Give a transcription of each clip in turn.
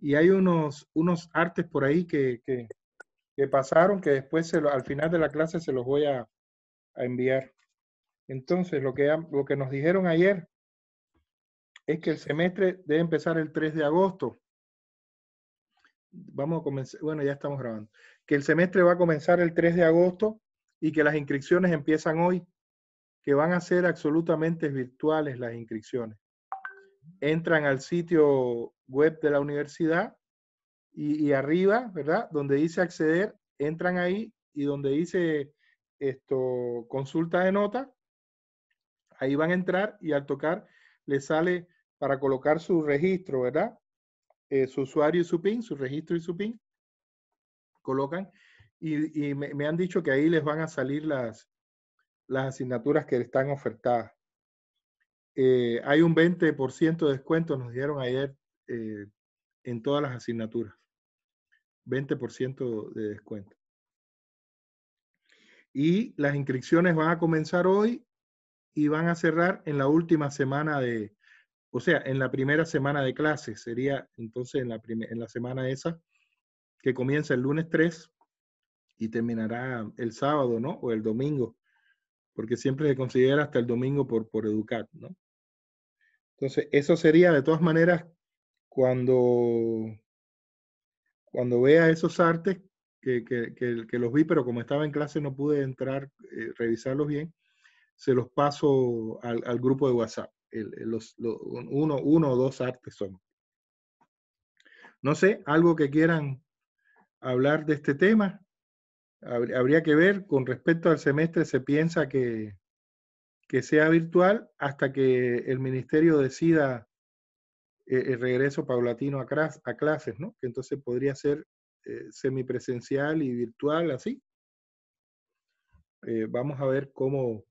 y hay unos, unos artes por ahí que, pasaron que después al final de la clase se los voy a, enviar. Entonces, lo que, lo que nos dijeron ayer es que el semestre debe empezar el 3 de agosto. Vamos a comenzar, bueno, ya estamos grabando. Que el semestre va a comenzar el 3 de agosto y que las inscripciones empiezan hoy, que van a ser absolutamente virtuales las inscripciones entran al sitio web de la universidad y, arriba, ¿verdad? Donde dice acceder, entran ahí y donde dice esto, consulta de nota, ahí van a entrar y al tocar les sale para colocar su registro, ¿verdad? Eh, su usuario y su PIN, su registro y su PIN, colocan y, me, han dicho que ahí les van a salir las, las asignaturas que están ofertadas. Eh, hay un 20% de descuento, nos dieron ayer, eh, en todas las asignaturas. 20% de descuento. Y las inscripciones van a comenzar hoy y van a cerrar en la última semana de, o sea, en la primera semana de clases. Sería entonces en la, en la semana esa que comienza el lunes 3 y terminará el sábado, ¿no? O el domingo, porque siempre se considera hasta el domingo por, por educar, ¿no? Entonces, eso sería de todas maneras cuando, cuando vea esos artes, que, los vi, pero como estaba en clase no pude entrar, eh, revisarlos bien, se los paso al, grupo de WhatsApp. Eh, los, uno, uno o dos artes son. No sé, algo que quieran hablar de este tema. Habría que ver con respecto al semestre, se piensa que, que sea virtual hasta que el ministerio decida eh, el regreso paulatino a, clases, ¿no? Que entonces podría ser eh, semipresencial y virtual, así. Eh, vamos a ver cómo,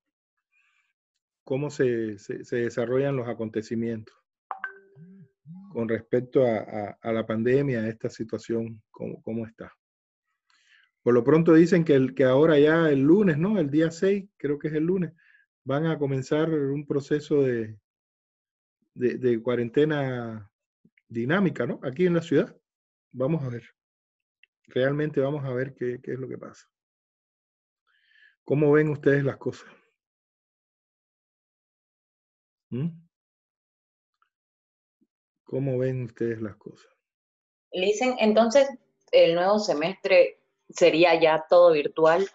cómo se, desarrollan los acontecimientos con respecto a, la pandemia, a esta situación, cómo, está. Por lo pronto dicen que, el, que ahora ya el lunes, ¿no? El día 6, creo que es el lunes, van a comenzar un proceso de, de, cuarentena dinámica, ¿no? Aquí en la ciudad. Vamos a ver. Realmente vamos a ver qué, qué es lo que pasa. ¿Cómo ven ustedes las cosas? ¿Mm? ¿Cómo ven ustedes las cosas? Dicen, entonces, el nuevo semestre sería ya todo virtual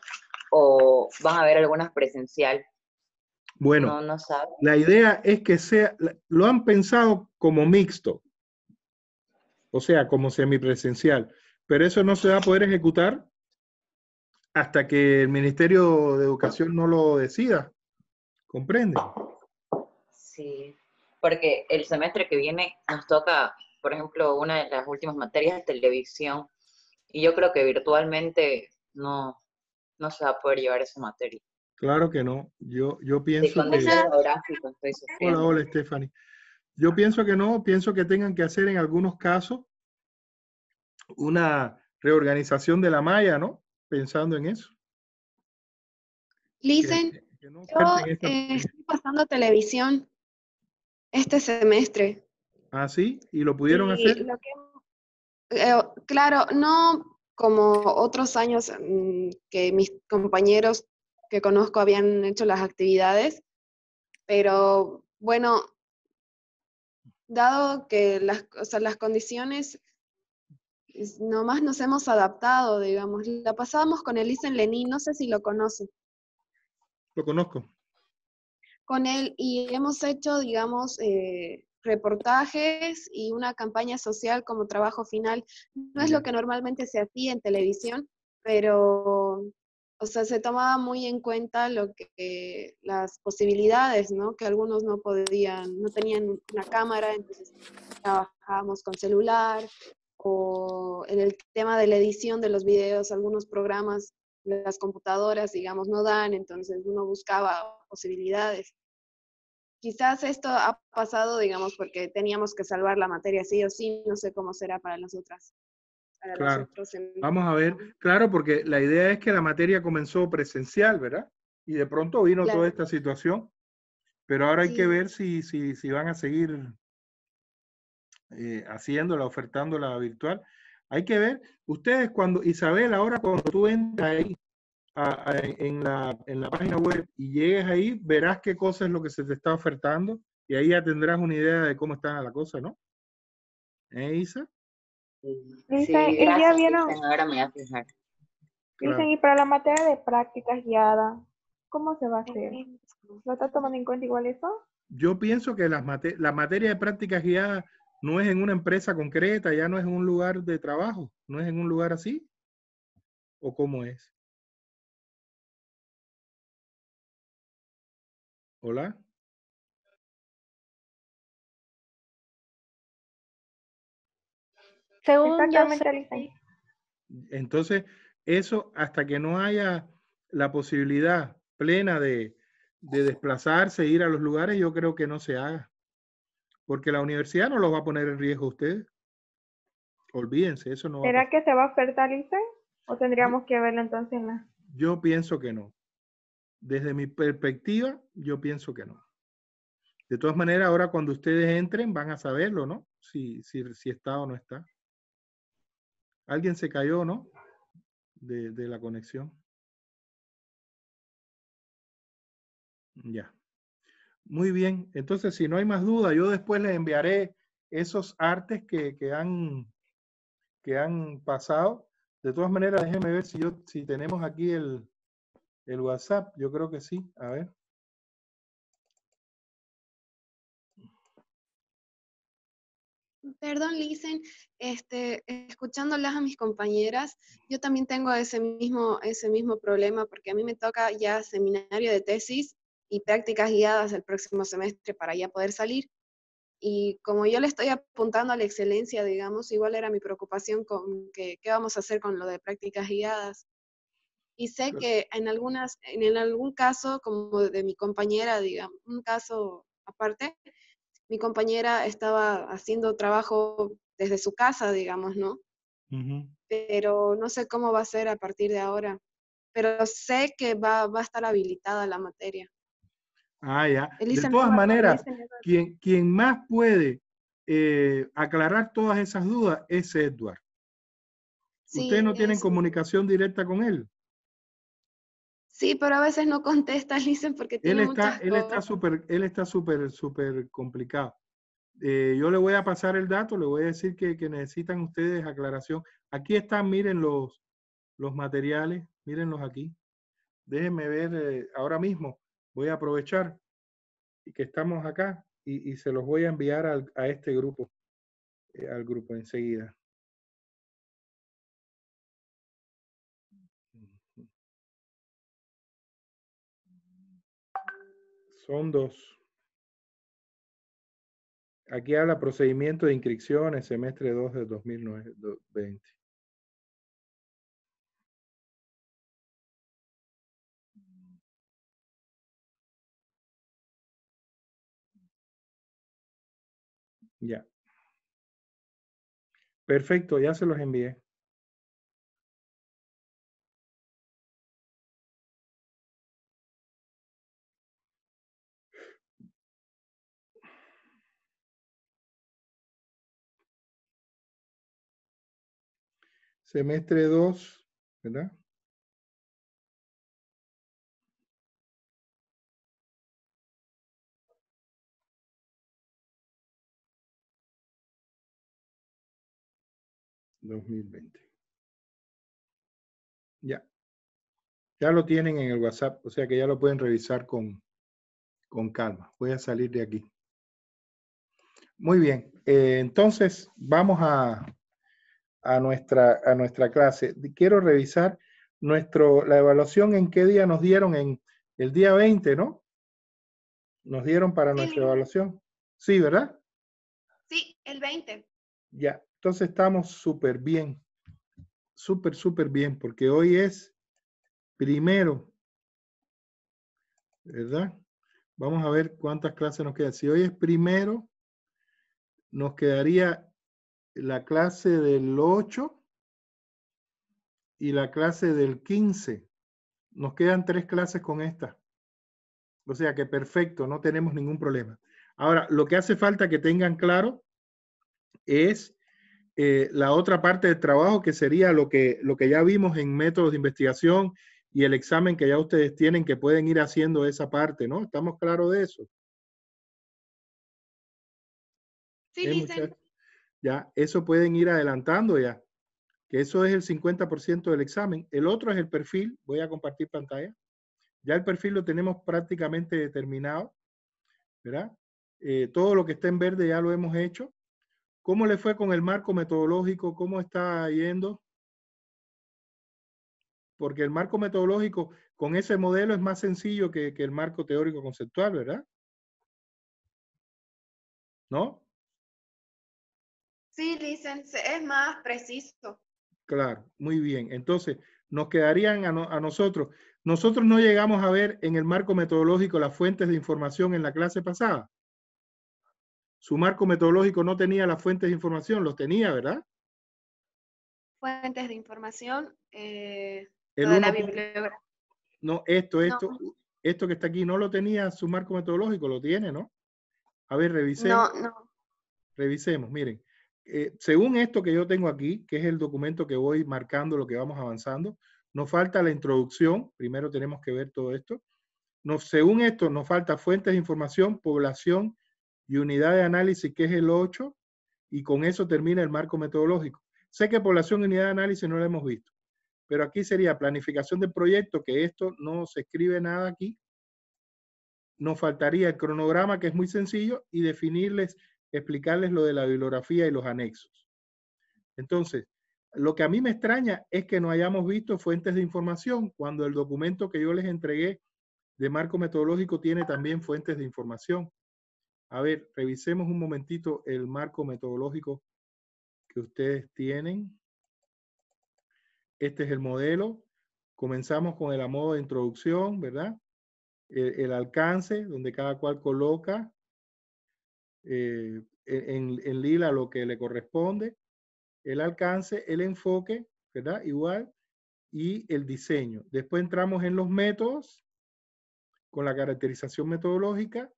o van a haber algunas presenciales. Bueno, no, la idea es que sea, lo han pensado como mixto, o sea, como semipresencial, pero eso no se va a poder ejecutar hasta que el Ministerio de Educación no lo decida, ¿comprende? Sí, porque el semestre que viene nos toca, por ejemplo, una de las últimas materias de televisión, y yo creo que virtualmente no, no se va a poder llevar esa materia. Claro que no. Yo, yo pienso que... hola, hola, Stephanie. Yo pienso que no. Pienso que tengan que hacer en algunos casos una reorganización de la malla, ¿no? Pensando en eso. Listen, yo eh, estoy pasando televisión este semestre. ¿Ah, sí? ¿Y lo pudieron hacer? Eh, claro, no como otros años mm, que mis compañeros que conozco habían hecho las actividades, pero bueno, dado que las, o las condiciones nomás nos hemos adaptado, digamos. La pasábamos con Elisen Lenín, no sé si lo conoce. Lo conozco. Con él y hemos hecho, digamos, eh, reportajes y una campaña social como trabajo final. No es lo que normalmente se hacía en televisión, pero o sea, se tomaba muy en cuenta lo que las posibilidades, ¿no? Que algunos no podían, no tenían una cámara, entonces trabajábamos con celular o en el tema de la edición de los videos, algunos programas, las computadoras, digamos, no dan, entonces uno buscaba posibilidades. Quizás esto ha pasado, digamos, porque teníamos que salvar la materia sí o sí, no sé cómo será para las otras claro. Vamos a ver, claro, porque la idea es que la materia comenzó presencial, ¿verdad? Y de pronto vino toda esta situación, pero ahora hay que ver si, si, si van a seguir eh, haciéndola, ofertándola virtual. Hay que ver, ustedes cuando, Isabel, ahora cuando tú entras ahí en, la, en la página web y llegues ahí, verás qué cosa es lo que se te está ofertando y ahí ya tendrás una idea de cómo está la cosa, ¿no? ¿Eh, Isa? y ahora me y para la materia de prácticas guiadas, ¿cómo se va a hacer? ¿Lo está tomando en cuenta igual eso? Yo pienso que la materia de prácticas guiadas no es en una empresa concreta, ya no es en un lugar de trabajo, no es en un lugar así. ¿O cómo es? Hola. Según Entonces, eso hasta que no haya la posibilidad plena de, de desplazarse, e ir a los lugares, yo creo que no se haga. Porque la universidad no los va a poner en riesgo a ustedes. Olvídense, eso no. ¿Será que se va a fertilizar o tendríamos que verlo entonces en la... Yo pienso que no. Desde mi perspectiva, yo pienso que no. De todas maneras, ahora cuando ustedes entren van a saberlo, ¿no? Si, si, si está o no está. Alguien se cayó, ¿no? De, la conexión. Ya. Muy bien. Entonces, si no hay más duda, yo después les enviaré esos artes que, han, que han pasado. De todas maneras, déjenme ver si, yo, si tenemos aquí el, el WhatsApp. Yo creo que sí. A ver. Perdón, Lisen, este, escuchándolas a mis compañeras, yo también tengo ese mismo, ese mismo problema porque a mí me toca ya seminario de tesis y prácticas guiadas el próximo semestre para ya poder salir. Y como yo le estoy apuntando a la excelencia, digamos, igual era mi preocupación con que, qué vamos a hacer con lo de prácticas guiadas. Y sé que en, algunas, en algún caso, como de mi compañera, digamos, un caso aparte, mi compañera estaba haciendo trabajo desde su casa, digamos, ¿no? Pero no sé cómo va a ser a partir de ahora. Pero sé que va, a estar habilitada la materia. Ah, ya. de todas maneras, quien, más puede eh, aclarar todas esas dudas es Edward. Ustedes no tienen comunicación directa con él. Sí, pero a veces no contesta, dicen, porque tiene él está, Él está súper, él está súper, súper complicado. Eh, yo le voy a pasar el dato, le voy a decir que, necesitan ustedes aclaración. Aquí están, miren los, los materiales, mírenlos aquí. Déjenme ver eh, ahora mismo, voy a aprovechar que estamos acá y, y se los voy a enviar a este grupo, eh, al grupo enseguida. Son dos. Aquí habla procedimiento de inscripción en semestre 2 de 2020. Ya. Perfecto, ya se los envié. semestre 2, ¿verdad? ...2020. Ya. Ya lo tienen en el WhatsApp. O sea que ya lo pueden revisar con, con calma. Voy a salir de aquí. Muy bien. Eh, entonces, vamos a a nuestra, a nuestra clase. Quiero revisar nuestro, la evaluación en qué día nos dieron, en el día 20, ¿no? Nos dieron para nuestra evaluación. Sí, ¿verdad? Sí, el 20. Ya, entonces estamos súper bien, súper, súper bien, porque hoy es primero, ¿verdad? Vamos a ver cuántas clases nos quedan. Si hoy es primero, nos quedaría la clase del 8 y la clase del 15. Nos quedan tres clases con esta. O sea que perfecto, no tenemos ningún problema. Ahora, lo que hace falta que tengan claro es eh, la otra parte del trabajo que sería lo que, lo que ya vimos en métodos de investigación y el examen que ya ustedes tienen que pueden ir haciendo esa parte, ¿no? ¿Estamos claros de eso? Sí, dicen. ¿Eh, ya, eso pueden ir adelantando ya, que eso es el 50% del examen. El otro es el perfil, voy a compartir pantalla. Ya el perfil lo tenemos prácticamente determinado, ¿verdad? Eh, todo lo que está en verde ya lo hemos hecho. ¿Cómo le fue con el marco metodológico? ¿Cómo está yendo? Porque el marco metodológico con ese modelo es más sencillo que, que el marco teórico conceptual, ¿verdad? ¿No? Sí, licencia, es más preciso. Claro, muy bien. Entonces, nos quedarían a, nosotros. Nosotros no llegamos a ver en el marco metodológico las fuentes de información en la clase pasada. Su marco metodológico no tenía las fuentes de información, los tenía, ¿verdad? Fuentes de información, eh, la bibliografía. No, esto, esto, esto que está aquí no lo tenía su marco metodológico, lo tiene, ¿no? A ver, revisemos. No, no. Revisemos, miren. Eh, según esto que yo tengo aquí, que es el documento que voy marcando lo que vamos avanzando, nos falta la introducción, primero tenemos que ver todo esto. según esto, nos falta fuentes de información, población y unidad de análisis, que es el 8, y con eso termina el marco metodológico. Sé que población y unidad de análisis no lo hemos visto, pero aquí sería planificación del proyecto, que esto no se escribe nada aquí. Nos faltaría el cronograma, que es muy sencillo, y definirles explicarles lo de la bibliografía y los anexos. Entonces, lo que a mí me extraña es que no hayamos visto fuentes de información cuando el documento que yo les entregué de marco metodológico tiene también fuentes de información. A ver, revisemos un momentito el marco metodológico que ustedes tienen. Este es el modelo. Comenzamos con el modo de introducción, ¿verdad? El, el, alcance, donde cada cual coloca eh, en, lila lo que le corresponde, el alcance, el enfoque, ¿verdad? Igual, y el diseño. Después entramos en los métodos, con la caracterización metodológica,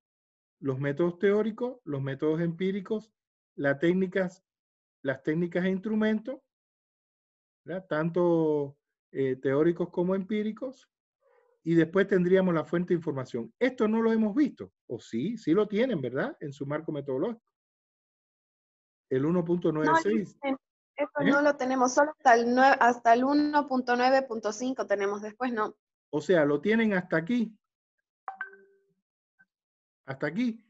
los métodos teóricos, los métodos empíricos, las técnicas, las técnicas e instrumentos, ¿verdad? tanto eh, teóricos como empíricos, y después tendríamos la fuente de información. Esto no lo hemos visto, o sí, sí lo tienen, ¿verdad? En su marco metodológico. El 1.96. No, esto ¿Eh? no lo tenemos, solo hasta el, el 1.9.5 tenemos, después no. O sea, lo tienen hasta aquí. Hasta aquí.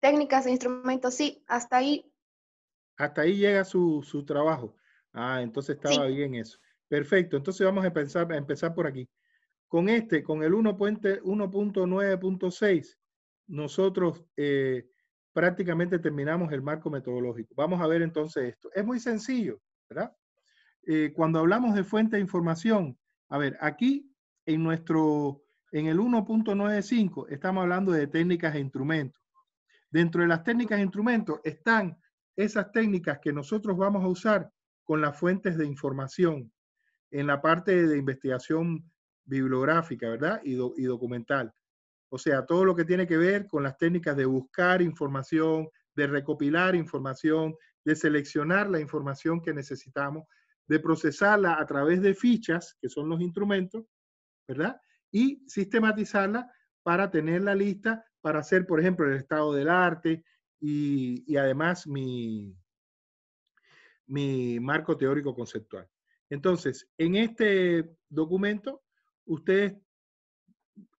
Técnicas e instrumentos, sí, hasta ahí. Hasta ahí llega su, trabajo. Ah, entonces estaba bien eso. Perfecto, entonces vamos a, a empezar por aquí. Con este, con el 1.9.6, nosotros eh, prácticamente terminamos el marco metodológico. Vamos a ver entonces esto. Es muy sencillo, ¿verdad? Eh, cuando hablamos de fuente de información, a ver, aquí en nuestro, en el 1.95 estamos hablando de técnicas e instrumentos. Dentro de las técnicas e instrumentos están esas técnicas que nosotros vamos a usar con las fuentes de información en la parte de investigación bibliográfica, ¿verdad? Y, documental. O sea, todo lo que tiene que ver con las técnicas de buscar información, de recopilar información, de seleccionar la información que necesitamos, de procesarla a través de fichas, que son los instrumentos, ¿verdad? Y sistematizarla para tener la lista para hacer, por ejemplo, el estado del arte y, además mi, mi marco teórico conceptual. Entonces, en este documento ustedes,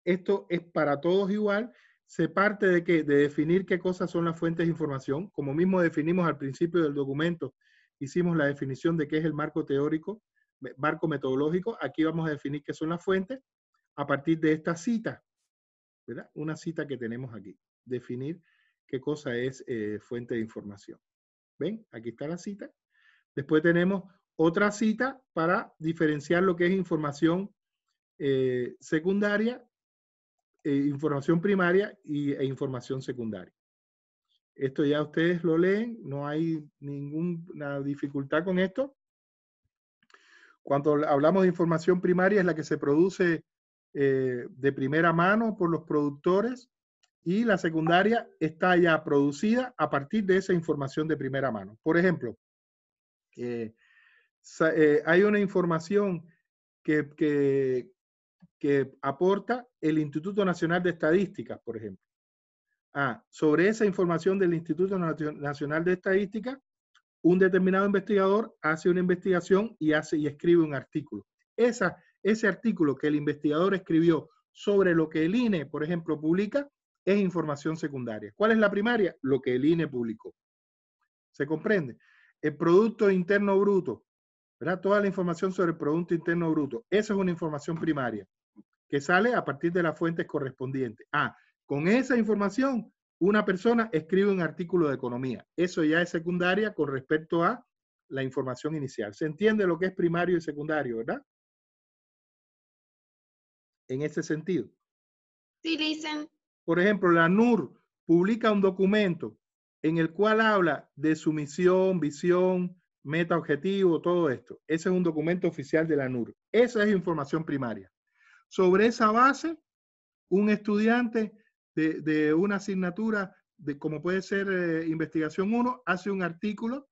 esto es para todos igual, se parte de que de definir qué cosas son las fuentes de información, como mismo definimos al principio del documento, hicimos la definición de qué es el marco teórico, marco metodológico, aquí vamos a definir qué son las fuentes a partir de esta cita, Una cita que tenemos aquí, definir qué cosa es eh, fuente de información. ¿Ven? Aquí está la cita. Después tenemos otra cita para diferenciar lo que es información eh, secundaria, eh, información primaria e información secundaria. Esto ya ustedes lo leen, no hay ninguna dificultad con esto. Cuando hablamos de información primaria es la que se produce eh, de primera mano por los productores y la secundaria está ya producida a partir de esa información de primera mano. Por ejemplo, hay una información que, que aporta el Instituto Nacional de Estadísticas, por ejemplo. Ah, sobre esa información del Instituto Nacional de Estadística, un determinado investigador hace una investigación y, hace, y escribe un artículo. Esa, ese artículo que el investigador escribió sobre lo que el INE, por ejemplo, publica, es información secundaria. ¿Cuál es la primaria? Lo que el INE publicó. ¿Se comprende? El Producto Interno Bruto, ¿verdad? Toda la información sobre el Producto Interno Bruto, esa es una información primaria que sale a partir de las fuentes correspondientes. Ah, con esa información, una persona escribe un artículo de economía. Eso ya es secundaria con respecto a la información inicial. Se entiende lo que es primario y secundario, ¿verdad? En ese sentido. Sí, dicen. Por ejemplo, la NUR publica un documento en el cual habla de su misión, visión, meta, objetivo, todo esto. Ese es un documento oficial de la NUR. Esa es información primaria. Sobre esa base, un estudiante de, una asignatura de, como puede ser eh, investigación 1, hace un artículo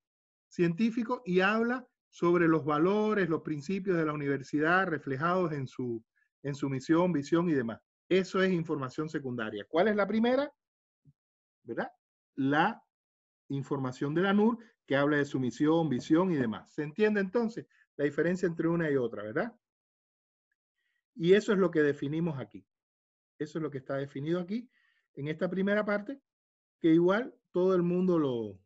científico y habla sobre los valores, los principios de la universidad reflejados en su, en su misión, visión y demás. Eso es información secundaria. ¿Cuál es la primera? ¿Verdad? La información de la NUR que habla de su misión, visión y demás. ¿Se entiende entonces la diferencia entre una y otra, verdad? Y eso es lo que definimos aquí. Eso es lo que está definido aquí, en esta primera parte, que igual todo el mundo lo,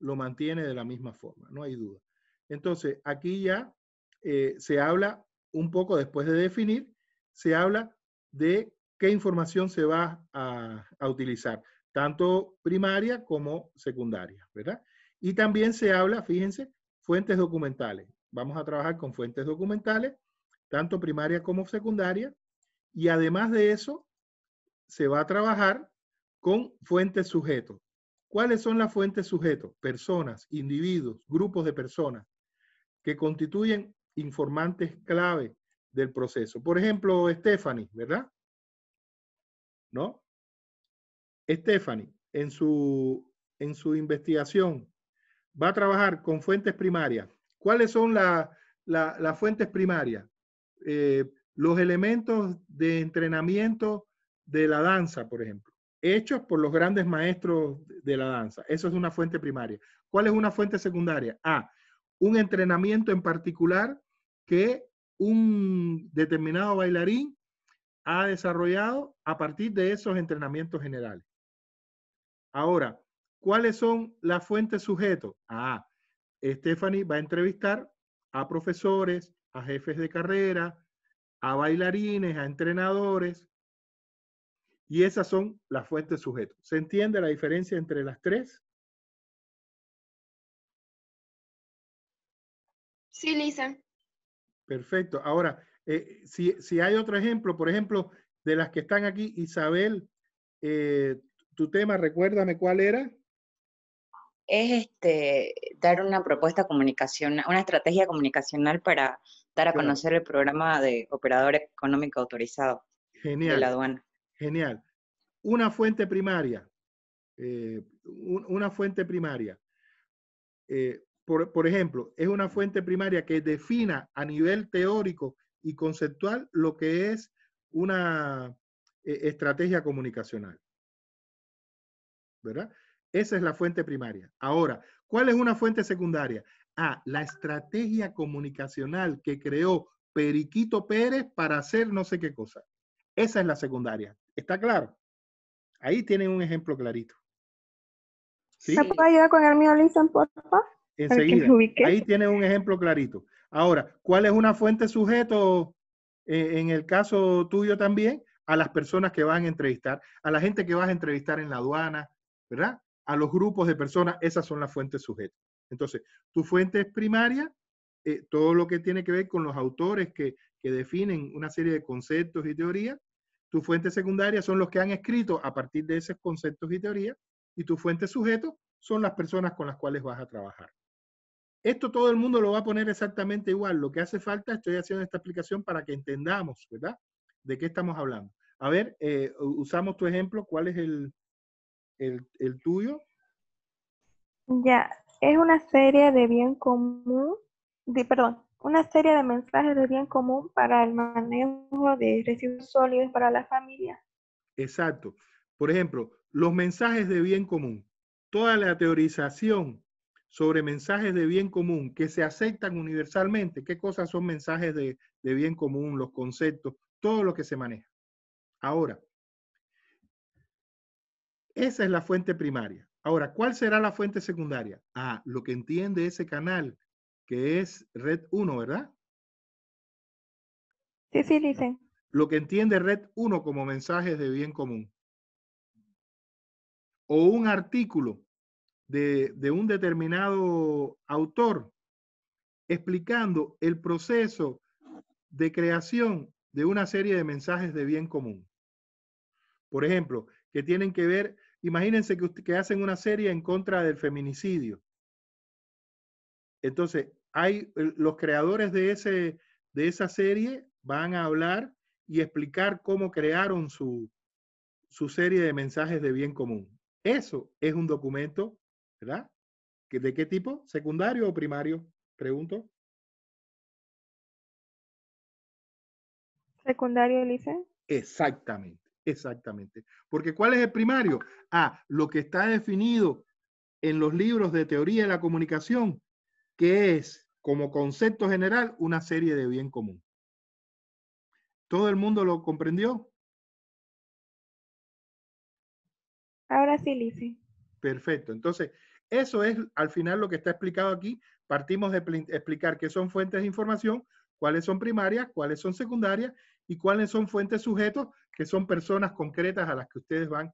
lo mantiene de la misma forma, no hay duda. Entonces, aquí ya eh, se habla un poco después de definir, se habla de qué información se va a, a, utilizar, tanto primaria como secundaria, ¿verdad? Y también se habla, fíjense, fuentes documentales. Vamos a trabajar con fuentes documentales tanto primaria como secundaria, y además de eso, se va a trabajar con fuentes sujetos. ¿Cuáles son las fuentes sujetos? Personas, individuos, grupos de personas que constituyen informantes clave del proceso. Por ejemplo, Stephanie, ¿verdad? ¿No? Stephanie, en su, en su investigación, va a trabajar con fuentes primarias. ¿Cuáles son las fuentes primarias? Eh, los elementos de entrenamiento de la danza, por ejemplo, hechos por los grandes maestros de la danza. Eso es una fuente primaria. ¿Cuál es una fuente secundaria? A, un entrenamiento en particular que un determinado bailarín ha desarrollado a partir de esos entrenamientos generales. Ahora, ¿cuáles son las fuentes sujetos? A. Stephanie va a entrevistar a profesores, a jefes de carrera, a bailarines, a entrenadores. Y esas son las fuentes sujeto. ¿Se entiende la diferencia entre las tres? Sí, Lisa. Perfecto. Ahora, eh, si, si, hay otro ejemplo, por ejemplo, de las que están aquí, Isabel, eh, tu tema, recuérdame cuál era. Es este, dar una propuesta comunicacional, una estrategia comunicacional para dar a conocer el programa de operador económico autorizado Genial. de la aduana. Genial. Una fuente primaria. Eh, una fuente primaria. Eh, por, ejemplo, es una fuente primaria que defina a nivel teórico y conceptual lo que es una eh, estrategia comunicacional. ¿Verdad? Esa es la fuente primaria. Ahora, ¿cuál es una fuente secundaria? a la estrategia comunicacional que creó Periquito Pérez para hacer no sé qué cosa. Esa es la secundaria. ¿Está claro? Ahí tienen un ejemplo clarito. ¿Sí? puede ayudar con el mío, Lisa por Enseguida. Ahí tienen un ejemplo clarito. Ahora, ¿cuál es una fuente sujeto eh, en el caso tuyo también? A las personas que van a entrevistar, a la gente que vas a entrevistar en la aduana, ¿verdad? A los grupos de personas, esas son las fuentes sujetas. Entonces, tu fuente es primaria, eh, todo lo que tiene que ver con los autores que, definen una serie de conceptos y teorías. Tu fuente secundaria son los que han escrito a partir de esos conceptos y teorías. Y tu fuente sujeto son las personas con las cuales vas a trabajar. Esto todo el mundo lo va a poner exactamente igual. Lo que hace falta, estoy haciendo esta explicación para que entendamos, ¿verdad? De qué estamos hablando. A ver, eh, usamos tu ejemplo. ¿Cuál es el, el tuyo? Ya, es una serie de bien común, de, perdón, una serie de mensajes de bien común para el manejo de residuos sólidos para la familia. Exacto. Por ejemplo, los mensajes de bien común. Toda la teorización sobre mensajes de bien común que se aceptan universalmente. ¿Qué cosas son mensajes de bien común, los conceptos, todo lo que se maneja? Ahora, esa es la fuente primaria. Ahora, ¿cuál será la fuente secundaria? Ah, lo que entiende ese canal, que es Red 1, ¿verdad? Sí, sí, dice. Lo que entiende Red 1 como mensajes de bien común. O un artículo de, de un determinado autor explicando el proceso de creación de una serie de mensajes de bien común. Por ejemplo, que tienen que ver Imagínense que, hacen una serie en contra del feminicidio. Entonces, hay, eh, los creadores de, esa serie van a hablar y explicar cómo crearon su, serie de mensajes de bien común. Eso es un documento, ¿verdad? ¿De qué tipo? ¿Secundario o primario? Pregunto. Secundario, Elise. Exactamente. Exactamente. Porque ¿cuál es el primario? a ah, lo que está definido en los libros de teoría de la comunicación, que es, como concepto general, una serie de bien común. ¿Todo el mundo lo comprendió? Ahora sí, Lisi. Perfecto. Entonces, eso es al final lo que está explicado aquí. Partimos de explicar qué son fuentes de información, cuáles son primarias, cuáles son secundarias y cuáles son fuentes sujetos, que son personas concretas a las que ustedes van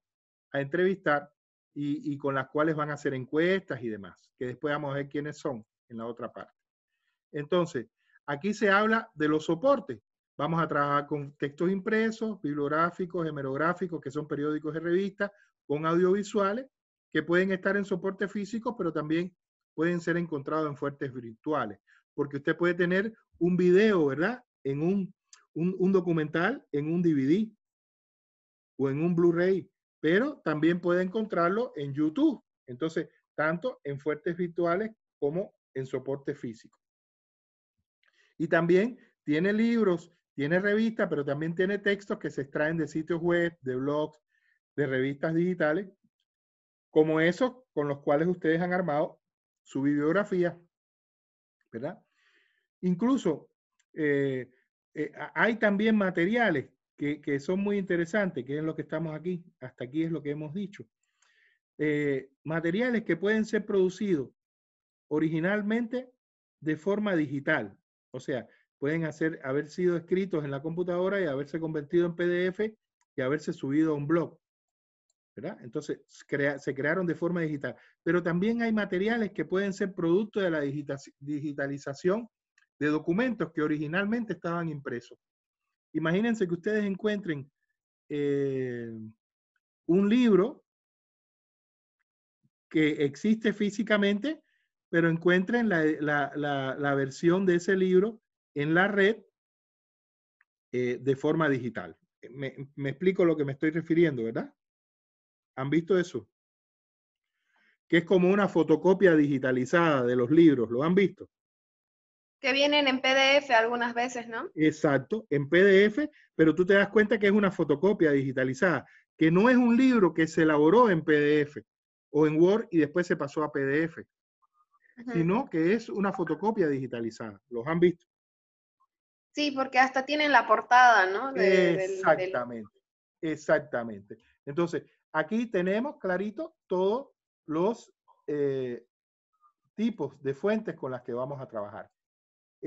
a entrevistar y, con las cuales van a hacer encuestas y demás, que después vamos a ver quiénes son en la otra parte. Entonces, aquí se habla de los soportes. Vamos a trabajar con textos impresos, bibliográficos, hemerográficos, que son periódicos y revistas, con audiovisuales, que pueden estar en soporte físico, pero también pueden ser encontrados en fuentes virtuales, porque usted puede tener un video, ¿verdad? En un un, documental en un DVD o en un Blu-ray, pero también puede encontrarlo en YouTube. Entonces, tanto en fuertes virtuales como en soporte físico. Y también tiene libros, tiene revistas, pero también tiene textos que se extraen de sitios web, de blogs, de revistas digitales, como esos con los cuales ustedes han armado su bibliografía, ¿verdad? Incluso eh, eh, hay también materiales que, son muy interesantes, que es lo que estamos aquí, hasta aquí es lo que hemos dicho. Eh, materiales que pueden ser producidos originalmente de forma digital, o sea, pueden haber sido escritos en la computadora y haberse convertido en PDF y haberse subido a un blog. ¿verdad? Entonces, se crearon de forma digital. Pero también hay materiales que pueden ser producto de la digitalización de documentos que originalmente estaban impresos. Imagínense que ustedes encuentren eh, un libro que existe físicamente, pero encuentren la, versión de ese libro en la red eh, de forma digital. Me, me explico lo que me estoy refiriendo, ¿verdad? ¿Han visto eso? Que es como una fotocopia digitalizada de los libros, ¿lo han visto? Que vienen en PDF algunas veces, ¿no? Exacto, en PDF, pero tú te das cuenta que es una fotocopia digitalizada, que no es un libro que se elaboró en PDF o en Word y después se pasó a PDF, sino que es una fotocopia digitalizada. ¿Los han visto? Sí, porque hasta tienen la portada, ¿no? exactamente, exactamente. Entonces, aquí tenemos clarito todos los eh, tipos de fuentes con las que vamos a trabajar.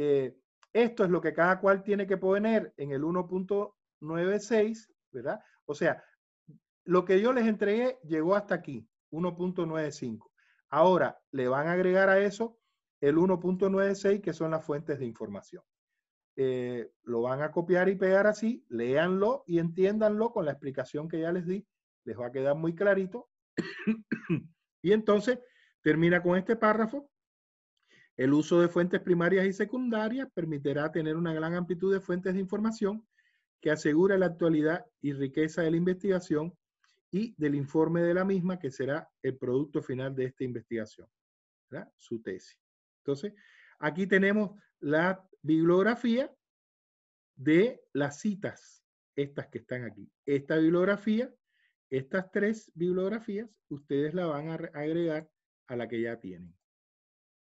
Eh, esto es lo que cada cual tiene que poner en el 1.96, ¿verdad? O sea, lo que yo les entregué llegó hasta aquí, 1.95. Ahora le van a agregar a eso el 1.96, que son las fuentes de información. Eh, lo van a copiar y pegar así, léanlo y entiéndanlo con la explicación que ya les di, les va a quedar muy clarito. y entonces termina con este párrafo el uso de fuentes primarias y secundarias permitirá tener una gran amplitud de fuentes de información que asegura la actualidad y riqueza de la investigación y del informe de la misma que será el producto final de esta investigación, su tesis. Entonces, aquí tenemos la bibliografía de las citas, estas que están aquí. Esta bibliografía, estas tres bibliografías, ustedes la van a agregar a la que ya tienen.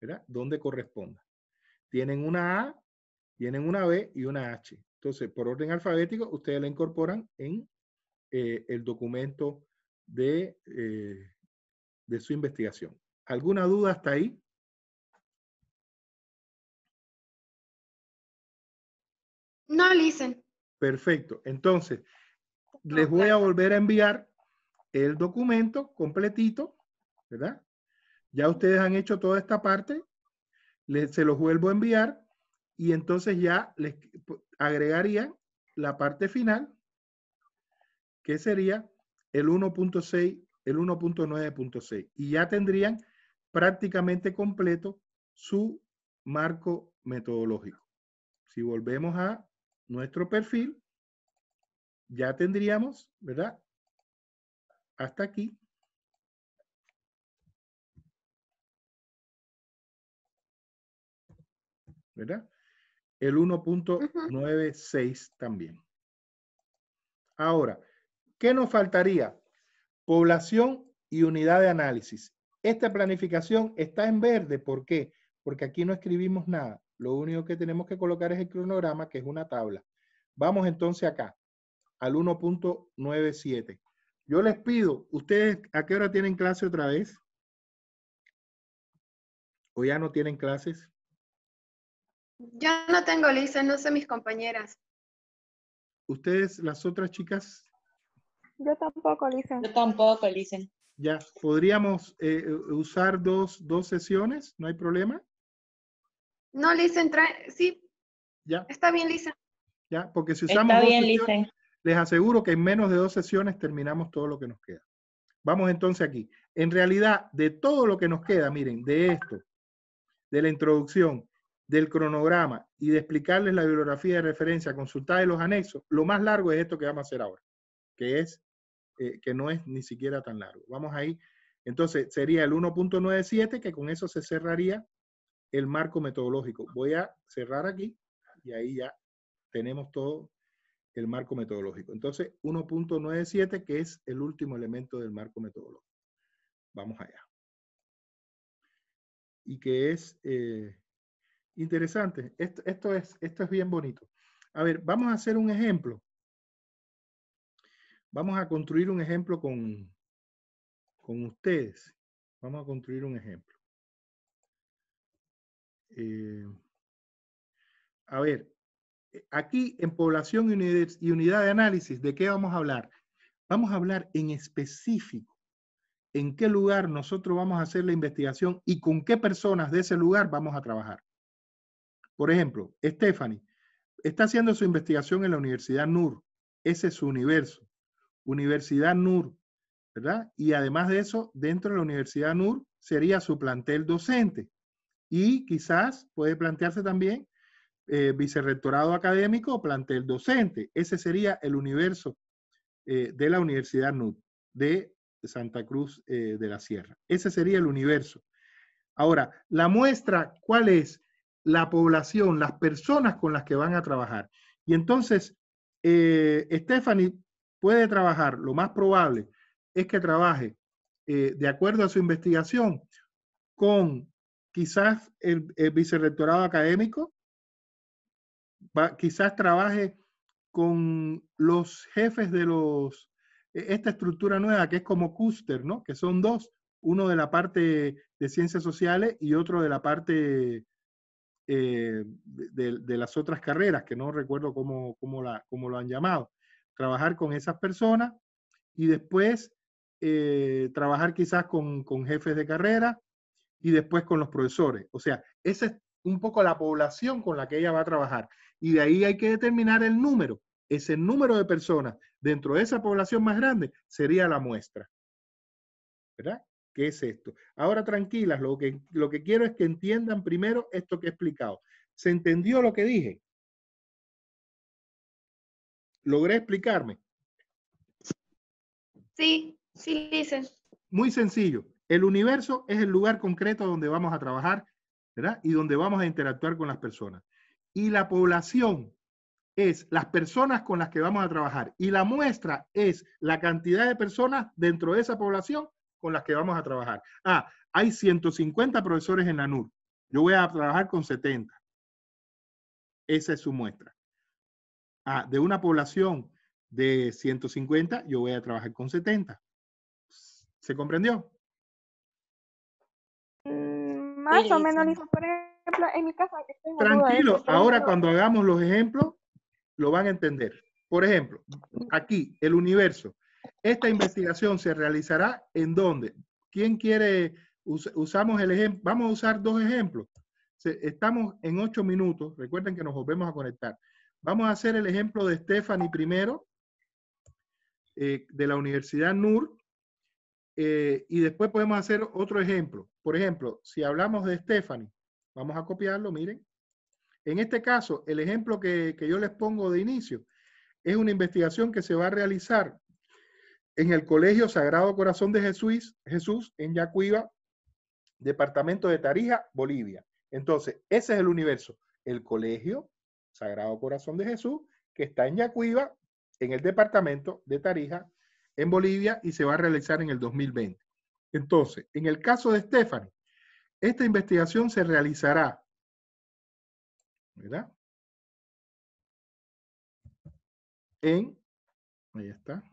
¿verdad? Donde corresponda. Tienen una A, tienen una B y una H. Entonces, por orden alfabético, ustedes la incorporan en eh, el documento de, eh, de su investigación. ¿Alguna duda hasta ahí? No, Listen. Perfecto. Entonces, les voy a volver a enviar el documento completito, ¿verdad? Ya ustedes han hecho toda esta parte, se los vuelvo a enviar y entonces ya les agregarían la parte final, que sería el 1.6, el 1.9.6. Y ya tendrían prácticamente completo su marco metodológico. Si volvemos a nuestro perfil, ya tendríamos, ¿verdad? Hasta aquí ¿verdad? El 1.96 también. Ahora, ¿qué nos faltaría? Población y unidad de análisis. Esta planificación está en verde, ¿por qué? Porque aquí no escribimos nada. Lo único que tenemos que colocar es el cronograma, que es una tabla. Vamos entonces acá, al 1.97. Yo les pido, ¿ustedes a qué hora tienen clase otra vez? ¿O ya no tienen clases? Yo no tengo lista, no sé mis compañeras. ¿Ustedes, las otras chicas? Yo tampoco, Lisa. Yo tampoco, Lisa. Ya, ¿podríamos eh, usar dos, dos sesiones? ¿No hay problema? No, Lisa, sí. Ya. Está bien, Lisa. Ya, porque si usamos Está bien, sesiones, les aseguro que en menos de dos sesiones terminamos todo lo que nos queda. Vamos entonces aquí. En realidad, de todo lo que nos queda, miren, de esto, de la introducción, del cronograma y de explicarles la bibliografía de referencia consultar y los anexos, lo más largo es esto que vamos a hacer ahora, que es eh, que no es ni siquiera tan largo. Vamos ahí. Entonces, sería el 1.97, que con eso se cerraría el marco metodológico. Voy a cerrar aquí y ahí ya tenemos todo el marco metodológico. Entonces, 1.97, que es el último elemento del marco metodológico. Vamos allá. Y que es... Eh, Interesante. Esto, es, esto es bien bonito. A ver, vamos a hacer un ejemplo. Vamos a construir un ejemplo con, con ustedes. Vamos a construir un ejemplo. Eh, a ver, aquí en población y unidad de análisis, ¿de qué vamos a hablar? Vamos a hablar en específico en qué lugar nosotros vamos a hacer la investigación y con qué personas de ese lugar vamos a trabajar. Por ejemplo, Stephanie está haciendo su investigación en la Universidad NUR. Ese es su universo. Universidad NUR, ¿verdad? Y además de eso, dentro de la Universidad NUR sería su plantel docente. Y quizás puede plantearse también eh, vicerrectorado académico o plantel docente. Ese sería el universo eh, de la Universidad NUR de Santa Cruz eh, de la Sierra. Ese sería el universo. Ahora, la muestra, ¿cuál es? la población, las personas con las que van a trabajar. Y entonces, eh, Stephanie puede trabajar, lo más probable es que trabaje, eh, de acuerdo a su investigación, con quizás el, vicerrectorado académico, quizás trabaje con los jefes de los, e, esta estructura nueva que es como Custer, ¿no? Que son dos, uno de la parte de ciencias sociales y otro de la parte eh, de, las otras carreras, que no recuerdo cómo, cómo, la, cómo lo han llamado. Trabajar con esas personas y después eh, trabajar quizás con, con, jefes de carrera y después con los profesores. O sea, esa es un poco la población con la que ella va a trabajar. Y de ahí hay que determinar el número. Ese número de personas dentro de esa población más grande sería la muestra. ¿Verdad? qué es esto. Ahora tranquilas, lo que, lo que quiero es que entiendan primero esto que he explicado. ¿Se entendió lo que dije? ¿Logré explicarme? Sí, sí, dice. Muy sencillo. El universo es el lugar concreto donde vamos a trabajar, ¿verdad? Y donde vamos a interactuar con las personas. Y la población es las personas con las que vamos a trabajar. Y la muestra es la cantidad de personas dentro de esa población con las que vamos a trabajar. Ah, hay 150 profesores en la Yo voy a trabajar con 70. Esa es su muestra. Ah, de una población de 150, yo voy a trabajar con 70. ¿Se comprendió? Mm, más o menos, por ejemplo, en mi caso... ¿eh? Tranquilo, ahora cuando hagamos los ejemplos, lo van a entender. Por ejemplo, aquí, el universo. Esta investigación se realizará en dónde? ¿Quién quiere? usamos el ejemplo, vamos a usar dos ejemplos. Estamos en ocho minutos, recuerden que nos volvemos a conectar. Vamos a hacer el ejemplo de Stephanie primero, eh, de la Universidad NUR, eh, y después podemos hacer otro ejemplo. Por ejemplo, si hablamos de Stephanie, vamos a copiarlo, miren. En este caso, el ejemplo que yo les pongo de inicio es una investigación que se va a realizar en el Colegio Sagrado Corazón de Jesús, Jesús en Yacuiba, departamento de Tarija, Bolivia. Entonces, ese es el universo, el Colegio Sagrado Corazón de Jesús, que está en Yacuiba, en el departamento de Tarija, en Bolivia, y se va a realizar en el 2020. Entonces, en el caso de Stephanie, esta investigación se realizará, ¿verdad? En, ahí está,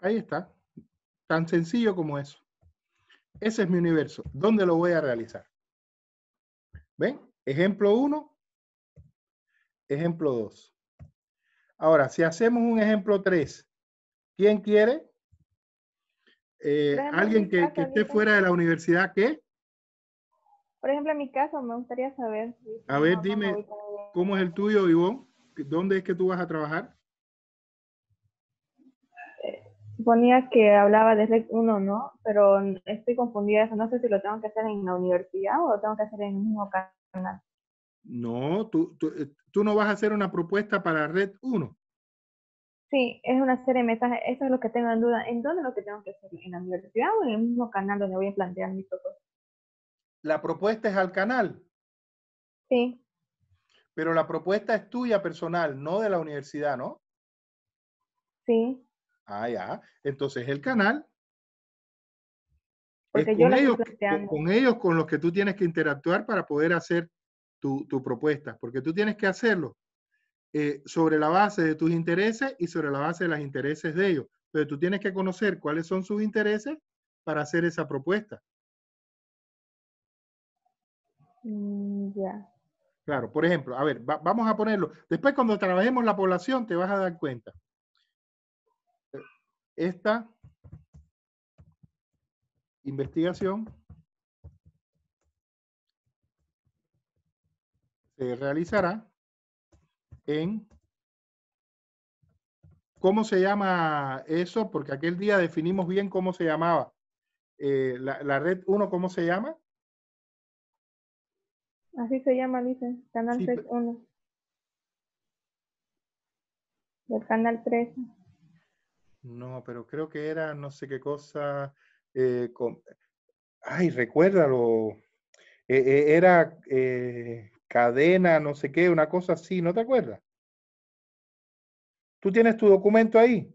Ahí está. Tan sencillo como eso. Ese es mi universo. ¿Dónde lo voy a realizar? ¿Ven? Ejemplo 1, ejemplo 2. Ahora, si hacemos un ejemplo 3, ¿quién quiere? Eh, alguien que, esté fuera de la universidad, ¿qué? Por ejemplo, en mi caso, me gustaría saber. a ver, dime, ¿cómo es el tuyo, Ivonne? ¿Dónde es que tú vas a trabajar? suponía que hablaba de Red 1, ¿no? Pero estoy confundida, no sé si lo tengo que hacer en la universidad o lo tengo que hacer en el mismo canal. No, tú, tú, eh, no vas a hacer una propuesta para Red 1. Sí, es una serie de mensajes, eso es lo que tengo en duda. ¿En dónde es lo que tengo que hacer? ¿En la universidad o en el mismo canal donde voy a plantear mi propuesta? La propuesta es al canal. Sí. Pero la propuesta es tuya personal, no de la universidad, ¿no? Sí. Ah, ya. Entonces el canal con, ellos, con, los que tú tienes que interactuar para poder hacer tu, propuesta, porque tú tienes que hacerlo eh, sobre la base de tus intereses y sobre la base de los intereses de ellos. Pero tú tienes que conocer cuáles son sus intereses para hacer esa propuesta. Mm, ya. Claro, por ejemplo, a ver, vamos a ponerlo. Después cuando trabajemos la población te vas a dar cuenta. Esta investigación se realizará en, ¿cómo se llama eso? Porque aquel día definimos bien cómo se llamaba. Eh, la, red 1, ¿cómo se llama? Así se llama, dice, canal sí, canal 3. No, pero creo que era no sé qué cosa. Eh, ay, recuérdalo. E, e, era eh, cadena, no sé qué, una cosa así, ¿no te acuerdas? ¿Tú tienes tu documento ahí?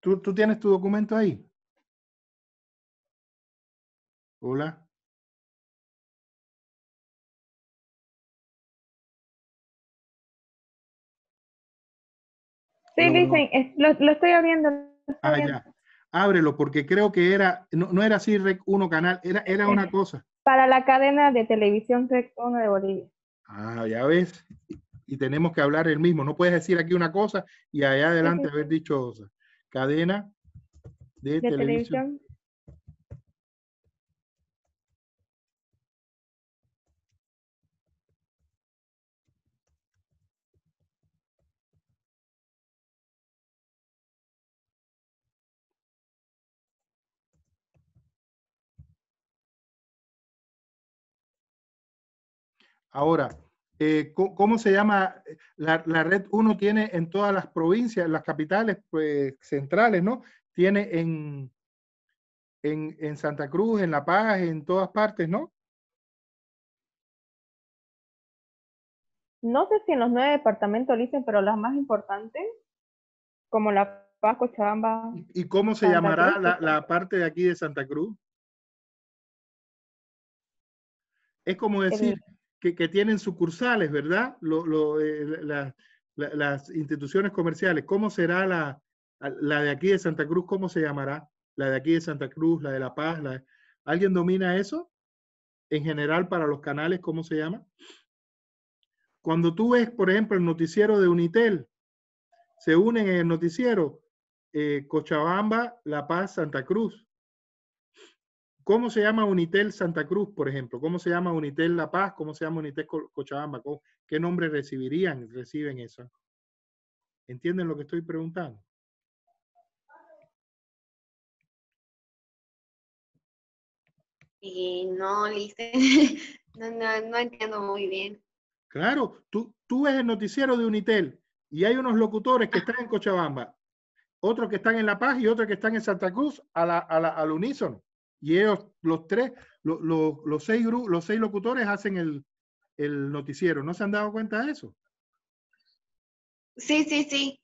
¿Tú, ¿Tú, tienes tu documento ahí? Hola. Sí, dicen, lo, estoy abriendo. ah, ya. Ábrelo, porque creo que era, no, no era así Rec 1 Canal, era, era una eh, cosa. Para la cadena de televisión Rec 1 de Bolivia. Ah, ya ves. Y tenemos que hablar el mismo. No puedes decir aquí una cosa y allá adelante haber dicho cadena de, televisión Ahora, eh, ¿cómo se llama? La, red uno tiene en todas las provincias, en las capitales pues, centrales, ¿no? Tiene en, en, en, Santa Cruz, en La Paz, en todas partes, ¿no? No sé si en los nueve departamentos dicen, pero las más importantes, como La Paz, Cochabamba. ¿Y cómo se llamará la, la parte de aquí de Santa Cruz? Es como decir, que, tienen sucursales, ¿verdad? Lo, eh, las instituciones comerciales. ¿Cómo será la, la, de aquí de Santa Cruz? ¿Cómo se llamará? La de aquí de Santa Cruz, la de La Paz. ¿Alguien domina eso? En general, para los canales, ¿cómo se llama? Cuando tú ves, por ejemplo, el noticiero de Unitel, se unen en el noticiero eh, Cochabamba, La Paz, Santa Cruz. ¿Cómo se llama Unitel Santa Cruz, por ejemplo? ¿Cómo se llama Unitel La Paz? ¿Cómo se llama Unitel Cochabamba? ¿Qué nombre recibirían, reciben eso? ¿Entienden lo que estoy preguntando? Y no, No, no, entiendo muy bien. Claro, tú, tú ves el noticiero de Unitel y hay unos locutores que están en Cochabamba, otros que están en La Paz y otros que están en Santa Cruz a al unísono. Y ellos, los tres, los, seis los seis locutores hacen el, el noticiero. ¿No se han dado cuenta de eso? Sí, sí, sí.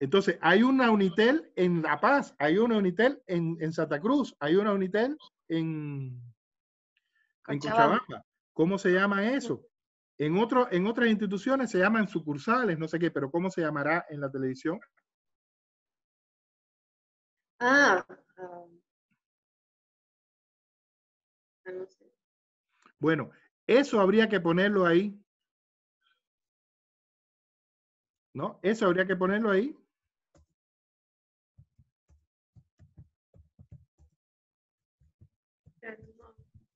Entonces, hay una Unitel en La Paz, hay una Unitel en, en Santa Cruz, hay una Unitel en, en Cochabamba. ¿Cómo se llama eso? En, otro, en otras instituciones se llaman sucursales, no sé qué, pero ¿cómo se llamará en la televisión? Ah, Bueno, eso habría que ponerlo ahí. ¿No? Eso habría que ponerlo ahí.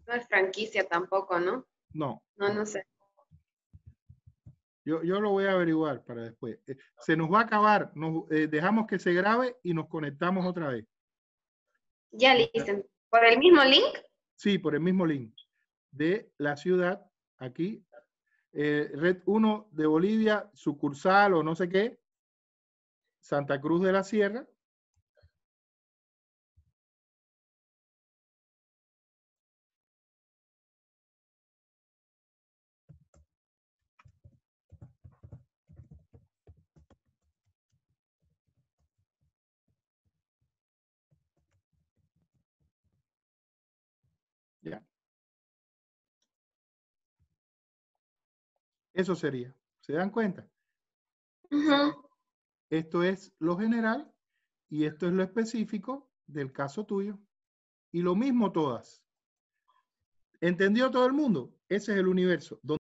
No es franquicia tampoco, ¿no? No. No, no sé. Yo, yo, lo voy a averiguar para después. Eh, se nos va a acabar, nos, eh, dejamos que se grabe y nos conectamos otra vez. Ya, listo. ¿Por el mismo link? Sí, por el mismo link. De la ciudad, aquí, eh, Red 1 de Bolivia, sucursal o no sé qué, Santa Cruz de la Sierra, Eso sería. ¿Se dan cuenta? Esto es lo general y esto es lo específico del caso tuyo. Y lo mismo todas. ¿Entendió todo el mundo? Ese es el universo.